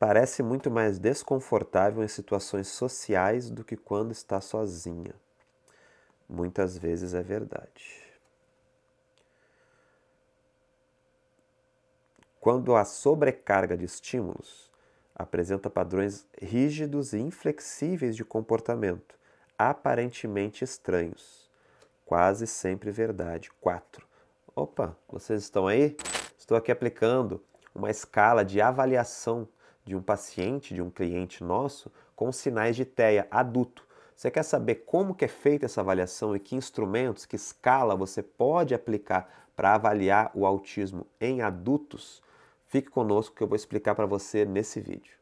parece muito mais desconfortável em situações sociais do que quando está sozinha. Muitas vezes é verdade. Quando há sobrecarga de estímulos, apresenta padrões rígidos e inflexíveis de comportamento, aparentemente estranhos. Quase sempre verdade. 4. Opa, vocês estão aí? Estou aqui aplicando uma escala de avaliação de um paciente, de um cliente nosso, com sinais de TEA adulto. Você quer saber como que é feita essa avaliação e que instrumentos, que escala você pode aplicar para avaliar o autismo em adultos? Fique conosco que eu vou explicar para você nesse vídeo.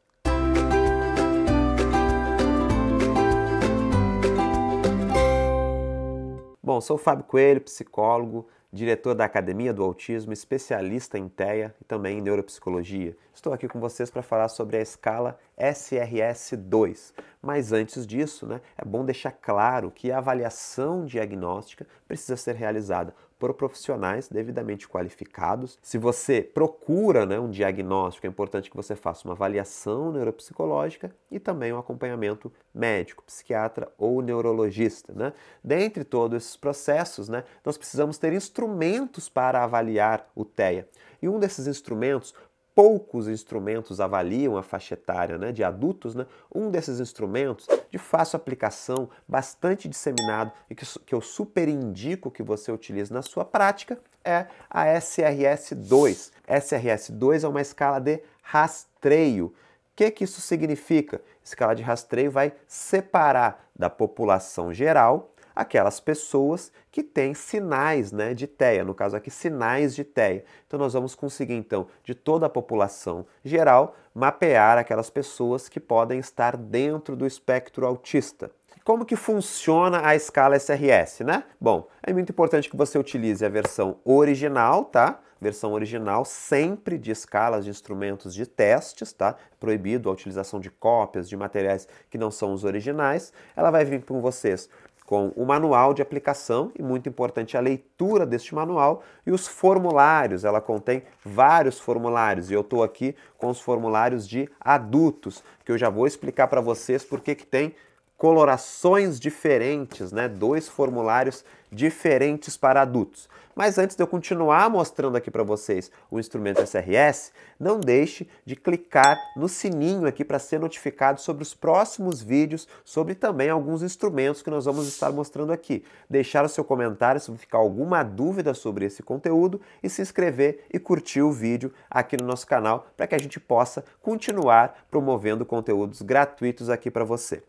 Bom, sou o Fábio Coelho, psicólogo, diretor da Academia do Autismo, especialista em TEA e também em neuropsicologia. Estou aqui com vocês para falar sobre a escala SRS-2. Mas antes disso, né, é bom deixar claro que a avaliação diagnóstica precisa ser realizada por profissionais devidamente qualificados. Se você procura né, um diagnóstico, é importante que você faça uma avaliação neuropsicológica e também um acompanhamento médico, psiquiatra ou neurologista. Né? Dentre todos esses processos, né, nós precisamos ter instrumentos para avaliar o TEA. E um desses instrumentos poucos instrumentos avaliam a faixa etária né, de adultos, né, um desses instrumentos de fácil aplicação, bastante disseminado e que, que eu super indico que você utilize na sua prática é a SRS2. SRS2 é uma escala de rastreio. O que, que isso significa? Escala de rastreio vai separar da população geral aquelas pessoas que têm sinais né, de TEA, no caso aqui, sinais de TEA. Então, nós vamos conseguir, então, de toda a população geral, mapear aquelas pessoas que podem estar dentro do espectro autista. Como que funciona a escala SRS, né? Bom, é muito importante que você utilize a versão original, tá? Versão original sempre de escalas de instrumentos de testes, tá? Proibido a utilização de cópias de materiais que não são os originais. Ela vai vir com vocês com o manual de aplicação e muito importante a leitura deste manual e os formulários. Ela contém vários formulários e eu estou aqui com os formulários de adultos que eu já vou explicar para vocês porque que tem colorações diferentes, né? dois formulários diferentes para adultos. Mas antes de eu continuar mostrando aqui para vocês o instrumento SRS, não deixe de clicar no sininho aqui para ser notificado sobre os próximos vídeos, sobre também alguns instrumentos que nós vamos estar mostrando aqui. Deixar o seu comentário se ficar alguma dúvida sobre esse conteúdo e se inscrever e curtir o vídeo aqui no nosso canal para que a gente possa continuar promovendo conteúdos gratuitos aqui para você.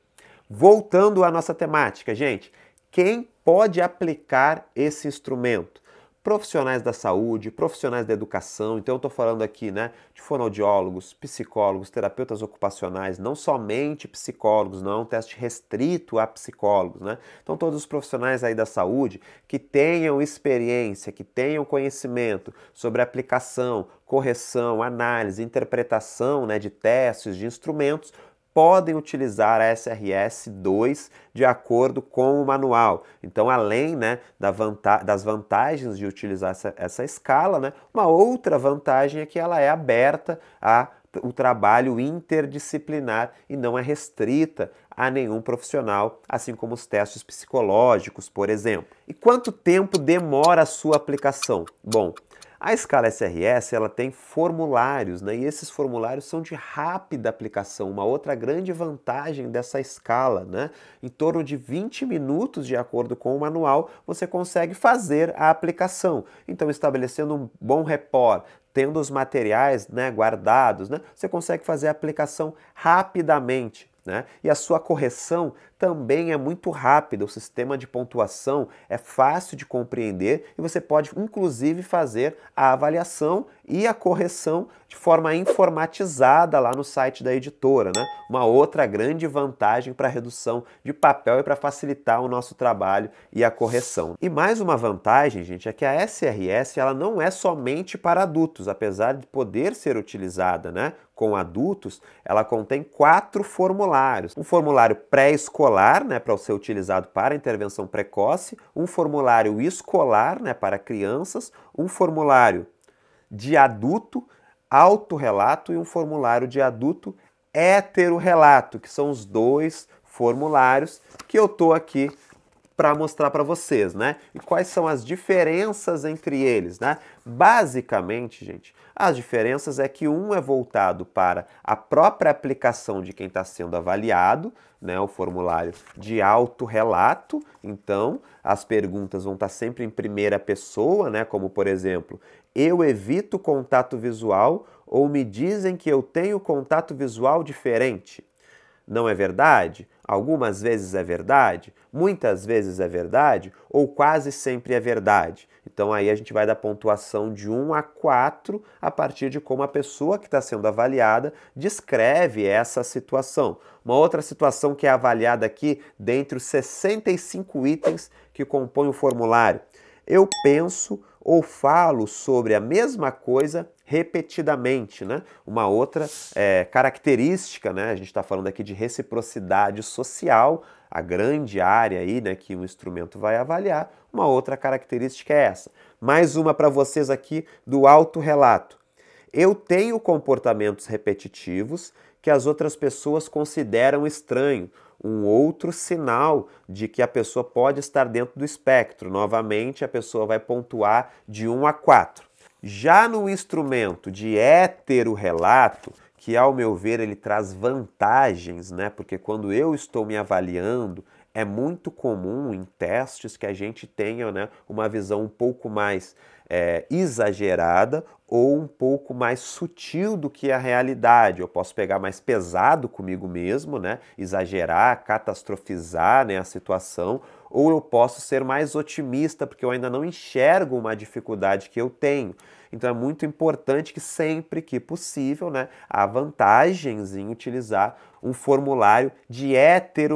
Voltando à nossa temática, gente, quem pode aplicar esse instrumento? Profissionais da saúde, profissionais da educação, então eu estou falando aqui né, de fonoaudiólogos, psicólogos, terapeutas ocupacionais, não somente psicólogos, não é um teste restrito a psicólogos, né? Então todos os profissionais aí da saúde que tenham experiência, que tenham conhecimento sobre aplicação, correção, análise, interpretação né, de testes, de instrumentos, podem utilizar a SRS 2 de acordo com o manual. Então, além né, da vanta das vantagens de utilizar essa, essa escala, né, uma outra vantagem é que ela é aberta a o trabalho interdisciplinar e não é restrita a nenhum profissional, assim como os testes psicológicos, por exemplo. E quanto tempo demora a sua aplicação? Bom, a escala SRS ela tem formulários, né? e esses formulários são de rápida aplicação. Uma outra grande vantagem dessa escala, né? em torno de 20 minutos, de acordo com o manual, você consegue fazer a aplicação. Então, estabelecendo um bom report, tendo os materiais né, guardados, né, você consegue fazer a aplicação rapidamente. Né? E a sua correção também é muito rápido o sistema de pontuação é fácil de compreender e você pode, inclusive, fazer a avaliação e a correção de forma informatizada lá no site da editora. Né? Uma outra grande vantagem para redução de papel e para facilitar o nosso trabalho e a correção. E mais uma vantagem, gente, é que a SRS ela não é somente para adultos, apesar de poder ser utilizada né, com adultos, ela contém quatro formulários. Um formulário pré-escolar escolar, né, para ser utilizado para intervenção precoce, um formulário escolar, né, para crianças, um formulário de adulto autorrelato e um formulário de adulto heterorrelato, que são os dois formulários que eu tô aqui para mostrar para vocês, né? E quais são as diferenças entre eles, né? Basicamente, gente, as diferenças é que um é voltado para a própria aplicação de quem está sendo avaliado, né, o formulário de autorrelato. Então, as perguntas vão estar tá sempre em primeira pessoa, né, como por exemplo, eu evito contato visual ou me dizem que eu tenho contato visual diferente. Não é verdade? algumas vezes é verdade, muitas vezes é verdade ou quase sempre é verdade. Então aí a gente vai da pontuação de 1 a 4 a partir de como a pessoa que está sendo avaliada descreve essa situação. Uma outra situação que é avaliada aqui dentre os 65 itens que compõem o formulário. Eu penso ou falo sobre a mesma coisa repetidamente. Né? Uma outra é, característica, né? a gente está falando aqui de reciprocidade social, a grande área aí, né, que o instrumento vai avaliar. Uma outra característica é essa. Mais uma para vocês aqui do autorrelato. Eu tenho comportamentos repetitivos que as outras pessoas consideram estranho, um outro sinal de que a pessoa pode estar dentro do espectro. Novamente, a pessoa vai pontuar de 1 a 4. Já no instrumento de relato que ao meu ver ele traz vantagens, né? Porque quando eu estou me avaliando, é muito comum em testes que a gente tenha né, uma visão um pouco mais é, exagerada ou um pouco mais sutil do que a realidade. Eu posso pegar mais pesado comigo mesmo, né? exagerar, catastrofizar né? a situação, ou eu posso ser mais otimista porque eu ainda não enxergo uma dificuldade que eu tenho. Então é muito importante que sempre que possível, né, há vantagens em utilizar um formulário de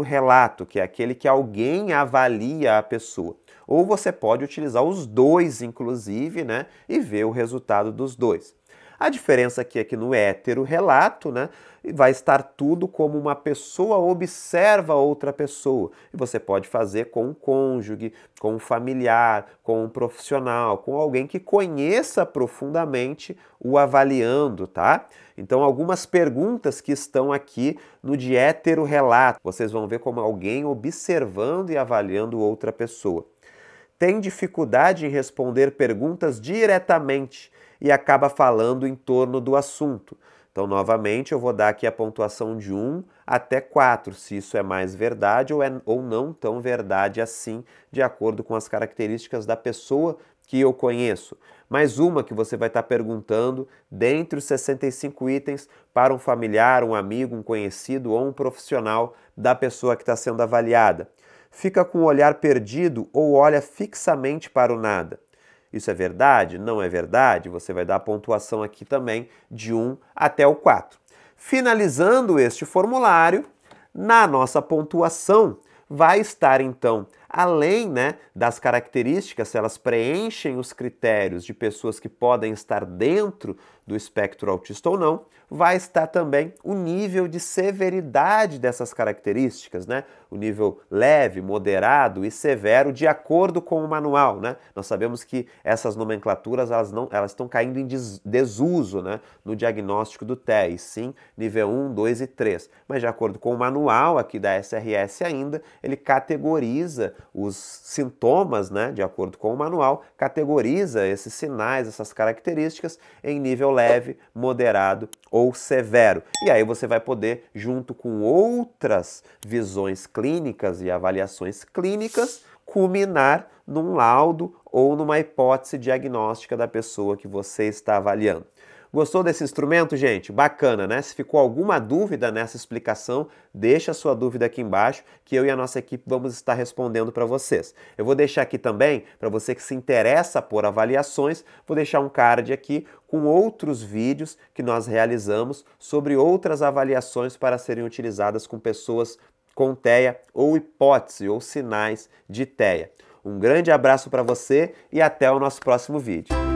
relato, que é aquele que alguém avalia a pessoa ou você pode utilizar os dois, inclusive, né, e ver o resultado dos dois. A diferença aqui é que no hétero relato, né, vai estar tudo como uma pessoa observa outra pessoa. E você pode fazer com um cônjuge, com um familiar, com um profissional, com alguém que conheça profundamente o avaliando, tá? Então, algumas perguntas que estão aqui no de hétero relato. Vocês vão ver como alguém observando e avaliando outra pessoa tem dificuldade em responder perguntas diretamente e acaba falando em torno do assunto. Então, novamente, eu vou dar aqui a pontuação de 1 até 4, se isso é mais verdade ou, é, ou não tão verdade assim, de acordo com as características da pessoa que eu conheço. Mais uma que você vai estar perguntando dentre os 65 itens para um familiar, um amigo, um conhecido ou um profissional da pessoa que está sendo avaliada fica com o olhar perdido ou olha fixamente para o nada. Isso é verdade? Não é verdade? Você vai dar a pontuação aqui também de 1 até o 4. Finalizando este formulário, na nossa pontuação vai estar então além né, das características, se elas preenchem os critérios de pessoas que podem estar dentro do espectro autista ou não, vai estar também o nível de severidade dessas características, né? O nível leve, moderado e severo de acordo com o manual, né? Nós sabemos que essas nomenclaturas elas não elas estão caindo em desuso, né, no diagnóstico do TEA, sim, nível 1, 2 e 3. Mas de acordo com o manual aqui da SRS ainda, ele categoriza os sintomas, né, de acordo com o manual, categoriza esses sinais, essas características em nível leve, moderado ou severo. E aí você vai poder, junto com outras visões clínicas e avaliações clínicas, culminar num laudo ou numa hipótese diagnóstica da pessoa que você está avaliando. Gostou desse instrumento, gente? Bacana, né? Se ficou alguma dúvida nessa explicação, deixa a sua dúvida aqui embaixo que eu e a nossa equipe vamos estar respondendo para vocês. Eu vou deixar aqui também, para você que se interessa por avaliações, vou deixar um card aqui com outros vídeos que nós realizamos sobre outras avaliações para serem utilizadas com pessoas com TEA ou hipótese ou sinais de TEA. Um grande abraço para você e até o nosso próximo vídeo.